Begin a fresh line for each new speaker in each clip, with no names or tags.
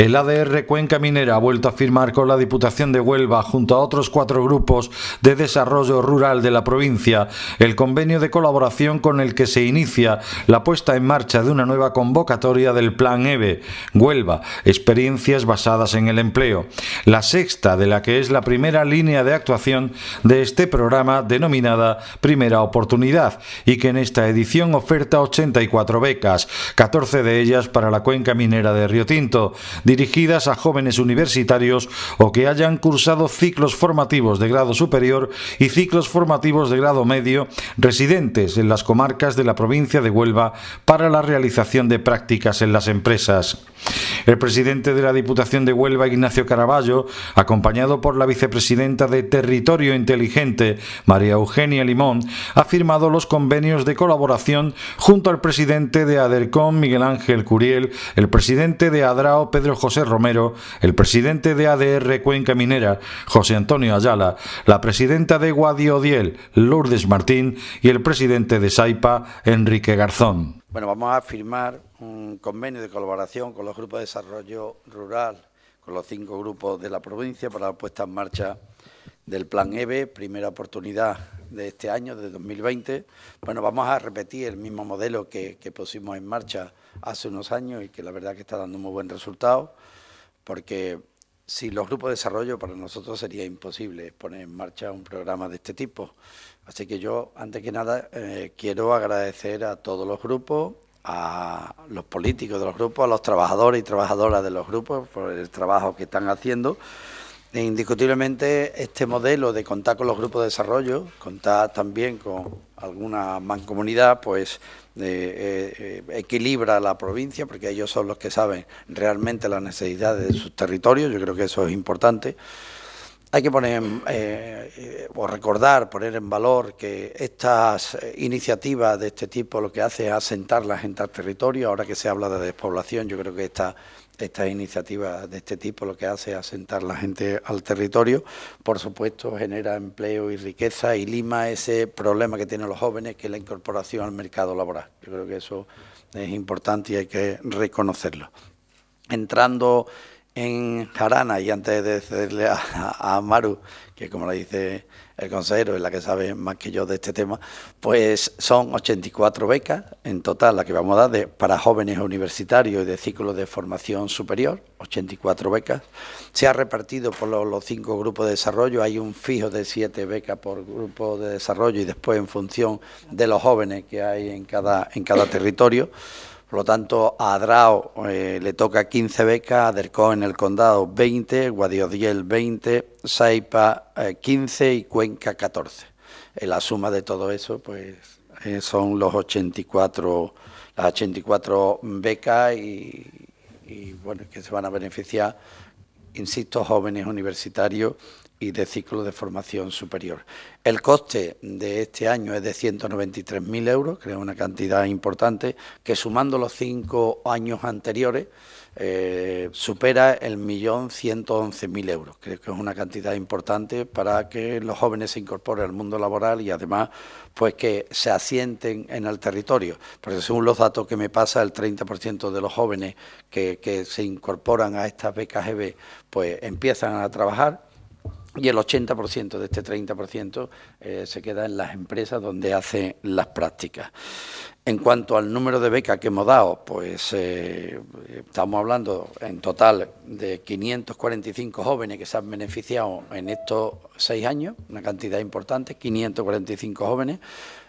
El ADR Cuenca Minera ha vuelto a firmar con la Diputación de Huelva, junto a otros cuatro grupos de desarrollo rural de la provincia, el convenio de colaboración con el que se inicia la puesta en marcha de una nueva convocatoria del Plan EVE, Huelva, experiencias basadas en el empleo, la sexta de la que es la primera línea de actuación de este programa denominada Primera Oportunidad y que en esta edición oferta 84 becas, 14 de ellas para la cuenca minera de Río Tinto, dirigidas a jóvenes universitarios o que hayan cursado ciclos formativos de grado superior y ciclos formativos de grado medio residentes en las comarcas de la provincia de Huelva para la realización de prácticas en las empresas. El presidente de la Diputación de Huelva, Ignacio Caraballo, acompañado por la vicepresidenta de Territorio Inteligente, María Eugenia Limón, ha firmado los convenios de colaboración junto al presidente de ADERCOM, Miguel Ángel Curiel, el presidente de ADRAO, Pedro José Romero, el presidente de ADR Cuenca Minera, José Antonio Ayala, la presidenta de Guadiodiel, Lourdes Martín, y el presidente de SAIPA, Enrique Garzón.
Bueno, vamos a firmar un convenio de colaboración con los grupos de desarrollo rural, con los cinco grupos de la provincia para la puesta en marcha del Plan EBE, primera oportunidad de este año, de 2020. Bueno, vamos a repetir el mismo modelo que, pusimos en marcha hace unos años y que la verdad que está dando muy buen resultado, porque sin los grupos de desarrollo para nosotros sería imposible poner en marcha un programa de este tipo. Así que yo, antes que nada, eh, quiero agradecer a todos los grupos, a los políticos de los grupos, a los trabajadores y trabajadoras de los grupos por el trabajo que están haciendo e indiscutiblemente este modelo de contar con los grupos de desarrollo, contar también con alguna mancomunidad, pues eh, eh, equilibra la provincia porque ellos son los que saben realmente las necesidades de sus territorios, yo creo que eso es importante. Hay que poner eh, o recordar, poner en valor que estas iniciativas de este tipo lo que hace es asentarlas en tal territorio. Ahora que se habla de despoblación, yo creo que esta estas iniciativas de este tipo lo que hace es asentar la gente al territorio, por supuesto genera empleo y riqueza y lima ese problema que tienen los jóvenes que es la incorporación al mercado laboral. Yo creo que eso es importante y hay que reconocerlo. Entrando en Jarana y antes de cederle a, Maru, que como le dice el consejero, es la que sabe más que yo de este tema, pues son 84 becas en total las que vamos a dar para jóvenes universitarios y de ciclo de formación superior, 84 becas. Se ha repartido por los, cinco grupos de desarrollo, hay un fijo de siete becas por grupo de desarrollo y después en función de los jóvenes que hay en cada, en cada territorio. Por lo tanto, a Adrao eh, le toca 15 becas, a Derco en el condado 20, Guadiodiel 20, Saipa 15 eh, y Cuenca 14. Eh, la suma de todo eso pues, son los 84, las 84 becas y, y bueno, que se van a beneficiar, insisto, jóvenes universitarios y de ciclo de formación superior. El coste de este año es de 193.000 euros, que es una cantidad importante, que sumando los cinco años anteriores eh, supera el millón 111.000 euros. Creo que es una cantidad importante para que los jóvenes se incorporen al mundo laboral y además pues que se asienten en el territorio. Porque según los datos que me pasa, el 30% de los jóvenes que, se incorporan a estas becas e pues empiezan a trabajar y el 80% de este 30% eh, se queda en las empresas donde hacen las prácticas. En cuanto al número de becas que hemos dado, pues eh, estamos hablando en total de 545 jóvenes que se han beneficiado en estos seis años, una cantidad importante, 545 jóvenes.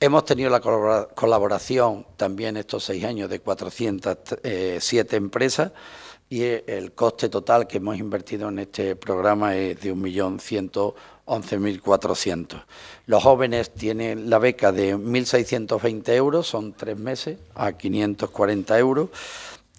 Hemos tenido la colaboración también estos seis años de 407 eh, empresas y el coste total que hemos invertido en este programa es de 1.111.400. Los jóvenes tienen la beca de 1.620 euros, son tres meses, a 540 euros.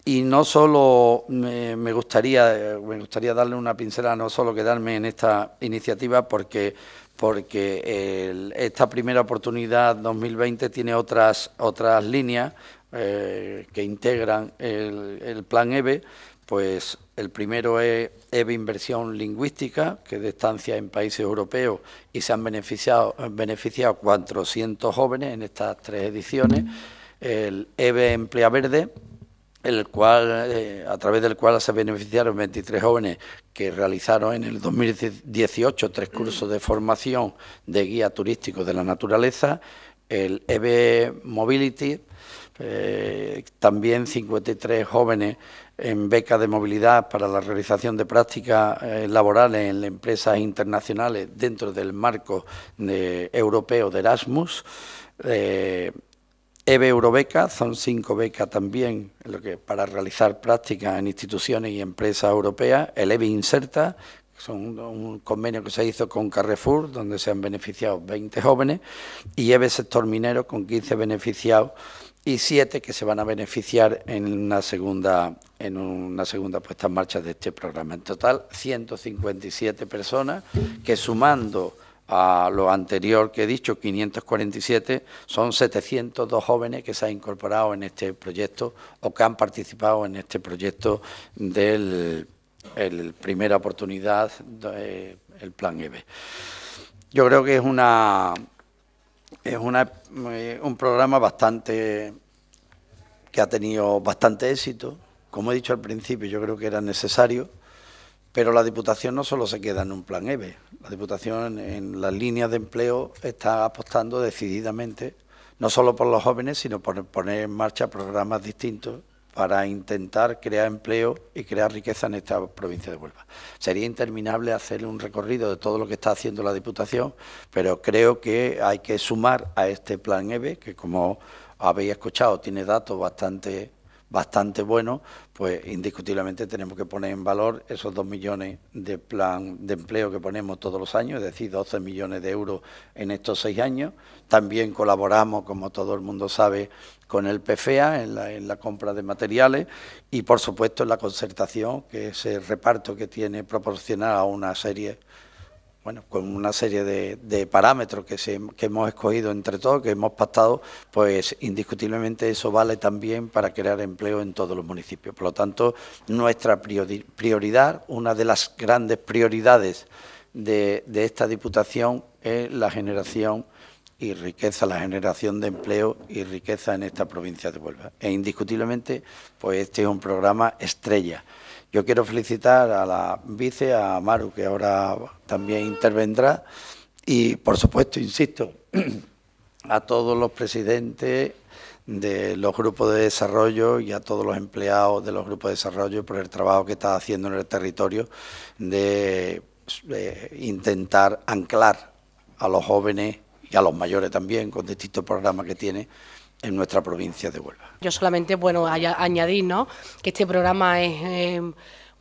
Y no solo me, gustaría, me gustaría darle una pincelada, no solo quedarme en esta iniciativa, porque porque esta primera oportunidad 2020 tiene otras otras líneas eh, que integran el, el plan ebe pues el primero es EVE Inversión Lingüística, que de estancia en países europeos y se han beneficiado, beneficiado 400 jóvenes en estas tres ediciones. El EVE Emplea Verde, el cual, eh, a través del cual se beneficiaron 23 jóvenes que realizaron en el 2018 tres cursos de formación de guía turístico de la naturaleza el EB Mobility, eh, también 53 jóvenes en beca de movilidad para la realización de prácticas eh, laborales en empresas internacionales dentro del marco europeo de Erasmus. Eh, e Eurobeca, son cinco becas también para realizar prácticas en instituciones y empresas europeas. El EBE Inserta, son un convenio que se hizo con Carrefour, donde se han beneficiado 20 jóvenes, y EVE Sector Minero con 15 beneficiados y 7 que se van a beneficiar en una segunda en una segunda puesta en marcha de este programa. En total, 157 personas que sumando a lo anterior que he dicho, 547, son 702 jóvenes que se han incorporado en este proyecto o que han participado en este proyecto del el primera oportunidad el plan EVE. Yo creo que es una es eh, un programa bastante que ha tenido bastante éxito. Como he dicho al principio, yo creo que era necesario, pero la Diputación no solo se queda en un plan EVE. La Diputación en las líneas de empleo está apostando decididamente, no solo por los jóvenes, sino por poner en marcha programas distintos para intentar crear empleo y crear riqueza en esta provincia de Huelva. Sería interminable hacer un recorrido de todo lo que está haciendo la Diputación, pero creo que hay que sumar a este plan EVE, e, que como habéis escuchado tiene datos bastante bastante bueno, pues indiscutiblemente tenemos que poner en valor esos 2 millones de plan de empleo que ponemos todos los años, es decir, 12 millones de euros en estos seis años. También colaboramos, como todo el mundo sabe, con el PFEA en la, compra de materiales y, por supuesto, en la concertación, que es el reparto que tiene proporcionar a una serie bueno, con una serie de, parámetros que, que, hemos escogido entre todos, que hemos pactado, pues indiscutiblemente eso vale también para crear empleo en todos los municipios. Por lo tanto, nuestra prioridad, una de las grandes prioridades de esta Diputación es la generación y riqueza, la generación de empleo y riqueza en esta provincia de Huelva. E indiscutiblemente, pues este es un programa estrella. Yo quiero felicitar a la vice, a Maru, que ahora también intervendrá, y por supuesto, insisto, a todos los presidentes de los grupos de desarrollo y a todos los empleados de los grupos de desarrollo por el trabajo que está haciendo en el territorio de eh, intentar anclar a los jóvenes y a los mayores también, con distintos programas que tiene en nuestra provincia de Huelva.
Yo solamente, bueno, añadir, ¿no?, que este programa es... Eh,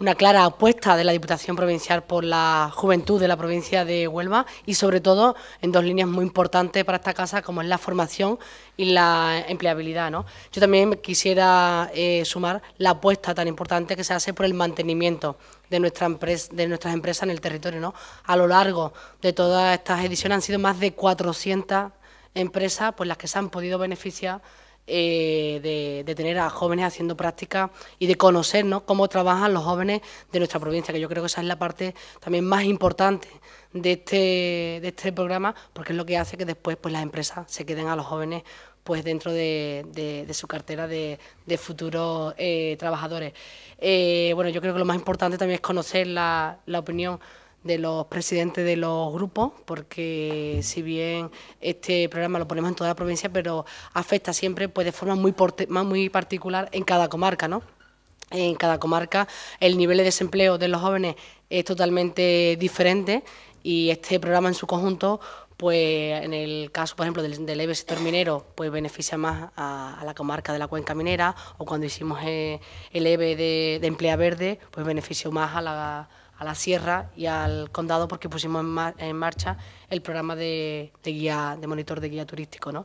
una clara apuesta de la Diputación Provincial por la juventud de la provincia de Huelva y sobre todo en dos líneas muy importantes para esta casa como es la formación y la empleabilidad. ¿no? Yo también quisiera eh, sumar la apuesta tan importante que se hace por el mantenimiento de, nuestra de nuestras empresas en el territorio. ¿no? A lo largo de todas estas ediciones han sido más de 400 empresas pues, las que se han podido beneficiar eh, de, tener a jóvenes haciendo prácticas y de conocer ¿no? cómo trabajan los jóvenes de nuestra provincia, que yo creo que esa es la parte también más importante de este, de este programa, porque es lo que hace que después pues, las empresas se queden a los jóvenes pues dentro de, su cartera de, de futuros eh, trabajadores. Eh, bueno, yo creo que lo más importante también es conocer la, la opinión de los presidentes de los grupos, porque si bien este programa lo ponemos en toda la provincia, pero afecta siempre pues, de forma muy, muy particular en cada comarca, ¿no? En cada comarca el nivel de desempleo de los jóvenes es totalmente diferente y este programa en su conjunto pues en el caso, por ejemplo, del, leve EVE sector minero, pues beneficia más a, la comarca de la cuenca minera, o cuando hicimos eh, el EVE de, de emplea verde, pues benefició más a la, a la sierra y al condado porque pusimos en, marcha el programa de, guía, de monitor de guía turístico. ¿no?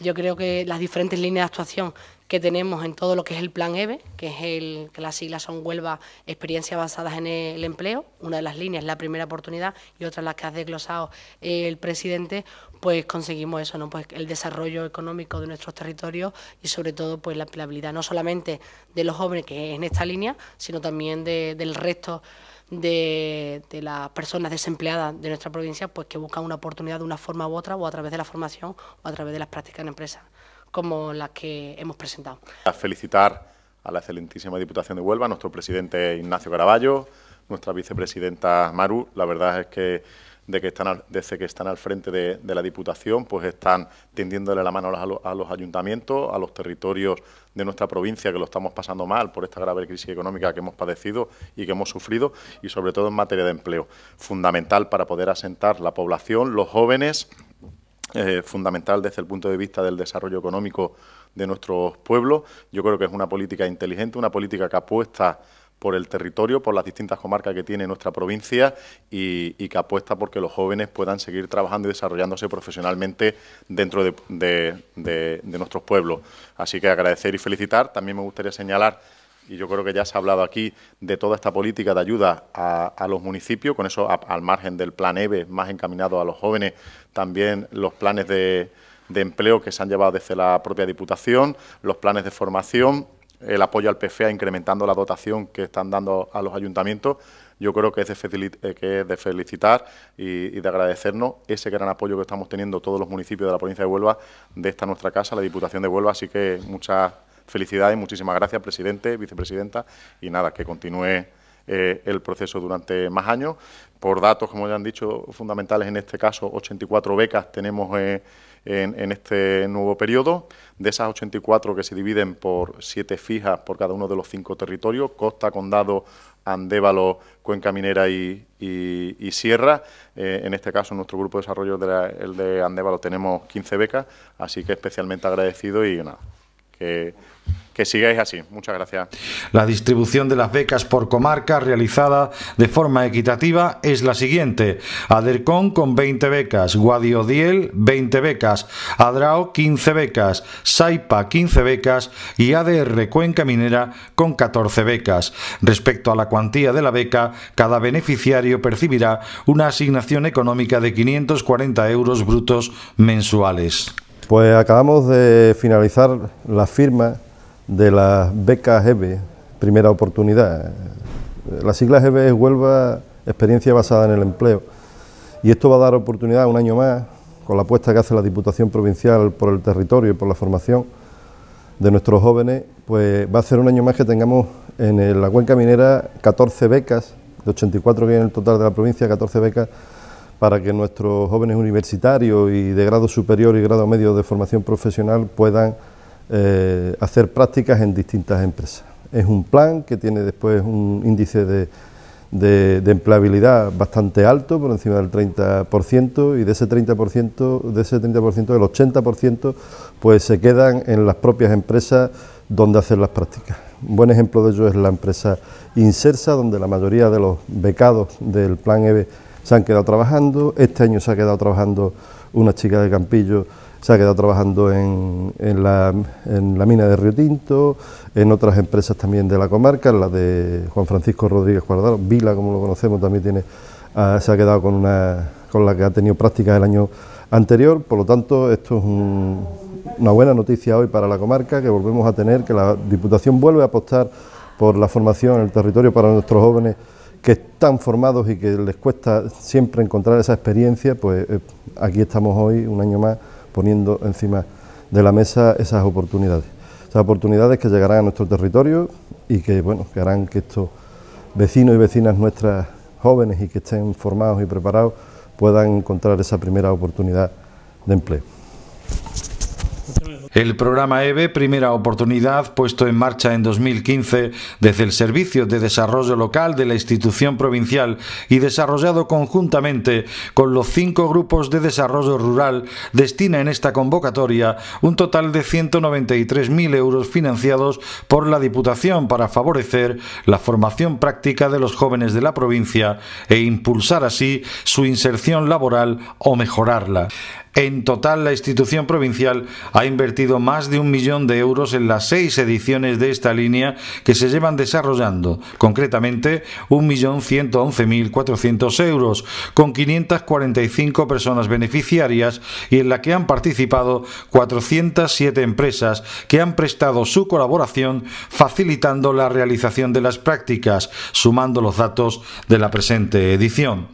Yo creo que las diferentes líneas de actuación que tenemos en todo lo que es el Plan EVE, que es el que las siglas son Huelva, Experiencias Basadas en el Empleo, una de las líneas, la primera oportunidad, y otra las que ha desglosado el presidente, pues conseguimos eso, ¿no? Pues el desarrollo económico de nuestros territorios y sobre todo pues la empleabilidad, no solamente de los jóvenes que es en esta línea, sino también de, del resto de, las personas desempleadas de nuestra provincia, pues que buscan una oportunidad de una forma u otra, o a través de la formación, o a través de las prácticas en empresas, como las que hemos presentado.
A felicitar a la excelentísima Diputación de Huelva, nuestro presidente Ignacio Caraballo, nuestra vicepresidenta Maru, la verdad es que de que están desde que están al frente de, la Diputación, pues están tendiéndole la mano a los, ayuntamientos, a los territorios de nuestra provincia que lo estamos pasando mal por esta grave crisis económica que hemos padecido y que hemos sufrido, y sobre todo en materia de empleo. Fundamental para poder asentar la población, los jóvenes, eh, fundamental desde el punto de vista del desarrollo económico de nuestros pueblos. Yo creo que es una política inteligente, una política que apuesta por el territorio, por las distintas comarcas que tiene nuestra provincia y, que apuesta porque los jóvenes puedan seguir trabajando y desarrollándose profesionalmente dentro de, nuestros pueblos. Así que agradecer y felicitar. También me gustaría señalar y yo creo que ya se ha hablado aquí de toda esta política de ayuda a, los municipios, con eso al margen del plan EBE e, más encaminado a los jóvenes, también los planes de empleo que se han llevado desde la propia Diputación, los planes de formación el apoyo al PFEA incrementando la dotación que están dando a los ayuntamientos, yo creo que es de, eh, que de felicitar y, y, de agradecernos ese gran apoyo que estamos teniendo todos los municipios de la provincia de Huelva, de esta nuestra casa, la Diputación de Huelva, así que muchas felicidades, muchísimas gracias, presidente, vicepresidenta, y nada, que continúe eh, el proceso durante más años. Por datos, como ya han dicho, fundamentales en este caso, 84 becas tenemos eh, en, este nuevo periodo. De esas 84 que se dividen por siete fijas por cada uno de los cinco territorios, Costa, Condado, Andévalo, Cuenca Minera y, Sierra. Eh, en este caso, en nuestro grupo de desarrollo, de el de Andévalo, tenemos 15 becas, así que especialmente agradecido y nada, que que sigáis así. Muchas gracias.
La distribución de las becas por comarca realizada de forma equitativa es la siguiente. Adercón con 20 becas, Guadiodiel 20 becas, Adrao 15 becas, Saipa 15 becas y ADR Cuenca Minera con 14 becas. Respecto a la cuantía de la beca, cada beneficiario percibirá una asignación económica de 540 euros brutos mensuales.
Pues acabamos de finalizar la firma de las becas EBE, primera oportunidad. La sigla EBE es Huelva Experiencia Basada en el Empleo. Y esto va a dar oportunidad un año más, con la apuesta que hace la Diputación Provincial por el territorio y por la formación de nuestros jóvenes, pues va a ser un año más que tengamos en la cuenca minera 14 becas, de 84 que hay en el total de la provincia, 14 becas para que nuestros jóvenes universitarios y de grado superior y grado medio de formación profesional puedan eh, hacer prácticas en distintas empresas. Es un plan que tiene después un índice de, de, empleabilidad bastante alto, por encima del 30%, y de ese 30%, de ese 30% el 80% pues se quedan en las propias empresas donde hacer las prácticas. Un buen ejemplo de ello es la empresa Insersa, donde la mayoría de los becados del plan EBE... se han quedado trabajando. Este año se ha quedado trabajando una chica de Campillo se ha quedado trabajando en, en, la, en, la, mina de Río Tinto, en otras empresas también de la comarca, la de Juan Francisco Rodríguez Guardado, Vila, como lo conocemos, también tiene, ah, se ha quedado con, una, con la que ha tenido prácticas el año anterior, por lo tanto, esto es una buena noticia hoy para la comarca, que volvemos a tener, que la Diputación vuelve a apostar por la formación en el territorio para nuestros jóvenes que están formados y que les cuesta siempre encontrar esa experiencia, pues eh, aquí estamos hoy, un año más, poniendo encima de la mesa esas oportunidades. Esas oportunidades que llegarán a nuestro territorio y que, bueno, que harán que estos vecinos y vecinas nuestras jóvenes y que estén formados y preparados puedan encontrar esa primera oportunidad de empleo.
El programa EVE, primera oportunidad, puesto en marcha en 2015 desde el Servicio de Desarrollo Local de la institución provincial y desarrollado conjuntamente con los cinco grupos de desarrollo rural, destina en esta convocatoria un total de 193.000 euros financiados por la Diputación para favorecer la formación práctica de los jóvenes de la provincia e impulsar así su inserción laboral o mejorarla. En total, la institución provincial ha invertido más de un millón de euros en las seis ediciones de esta línea que se llevan desarrollando, concretamente 1.111.400 euros, con 545 personas beneficiarias y en la que han participado 407 empresas que han prestado su colaboración facilitando la realización de las prácticas, sumando los datos de la presente edición.